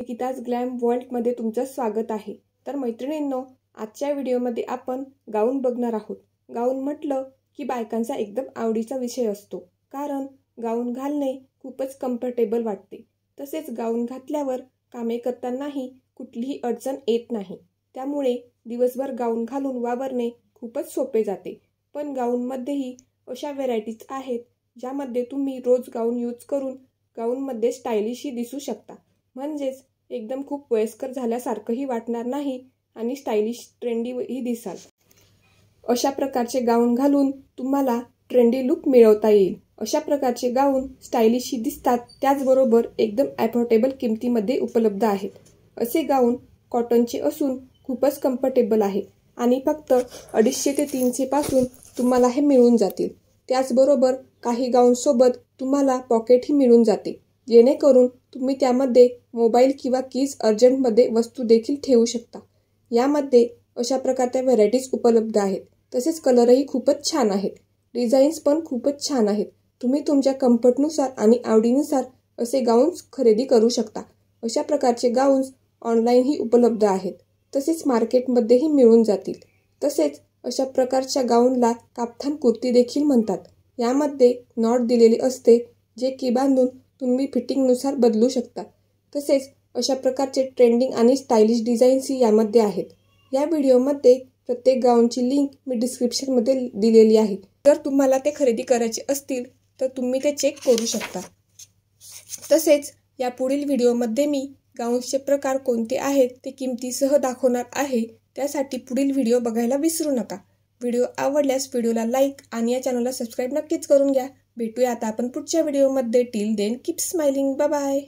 निकिताज glam वर्ल्डमध्ये तुमचं स्वागत आहे तर मैत्रिणींनो आजच्या व्हिडिओमध्ये आपण गाऊन बघणार आहोत गाऊन म्हटलं की बायकांचा एकदम आवडीचा विषय असतो कारण गाऊन घालणे खूपच कम्फर्टेबल वाटते तसेच गाऊन घातल्यावर कामे करतानाही कुठलीही अडचण येत नाही त्यामुळे दिवसभर गाऊन घालून वावरणे खूपच सोपे जाते पण गाऊनमध्येही अशा व्हेरायटीज आहेत ज्यामध्ये तुम्ही रोज गाऊन यूज करून गाऊनमध्ये स्टायलिशही दिसू शकता म्हणजेच एकदम खूप वयस्कर झाल्यासारखंही वाटणार नाही आणि स्टायलिश ट्रेंडीही दिसाल अशा प्रकारचे गाऊन घालून तुम्हाला ट्रेंडी लुक मिळवता येईल अशा प्रकारचे गाऊन स्टायलिशही दिसतात त्याचबरोबर एकदम ॲफोर्डेबल किमतीमध्ये उपलब्ध आहेत असे गाऊन कॉटनचे असून खूपच कम्फर्टेबल आहे आणि फक्त अडीचशे ते तीनशेपासून तुम्हाला हे मिळून जातील त्याचबरोबर काही गाऊनसोबत तुम्हाला पॉकेटही मिळून जाते जेणेकरून तुम्ही त्यामध्ये मोबाईल किंवा कीज अर्जंटमध्ये वस्तू देखील ठेवू शकता यामध्ये अशा प्रकारच्या व्हरायटीज उपलब्ध आहेत तसेच कलरही खूपच छान आहेत डिझाईन्स पण खूपच छान आहेत तुम्ही तुमच्या कम्फर्टनुसार आणि आवडीनुसार असे गाऊन्स खरेदी करू शकता अशा प्रकारचे गाऊन्स ऑनलाईनही उपलब्ध आहेत तसेच मार्केटमध्येही मिळून जातील तसेच अशा प्रकारच्या गाऊनला कापथान कुर्ती देखील म्हणतात यामध्ये नॉट दिलेली असते जे की बांधून तुम्ही फिटिंगनुसार बदलू शकता तसेच अशा प्रकारचे ट्रेंडिंग आणि स्टायलिश डिझाईन्सही यामध्ये आहेत या व्हिडिओमध्ये प्रत्येक गाऊनची लिंक मी डिस्क्रिप्शनमध्ये दिलेली आहे जर तुम्हाला ते खरेदी करायचे असतील तर तुम्ही ते चेक करू शकता तसेच या पुढील व्हिडिओमध्ये मी गाऊन्सचे प्रकार कोणते आहेत ते किमतीसह दाखवणार आहे त्यासाठी पुढील व्हिडिओ बघायला विसरू नका व्हिडिओ आवडल्यास व्हिडिओला लाईक आणि या चॅनलला सबस्क्राईब नक्कीच करून घ्या भेटूया आता आपण पुढच्या व्हिडिओमध्ये till then keep smiling bye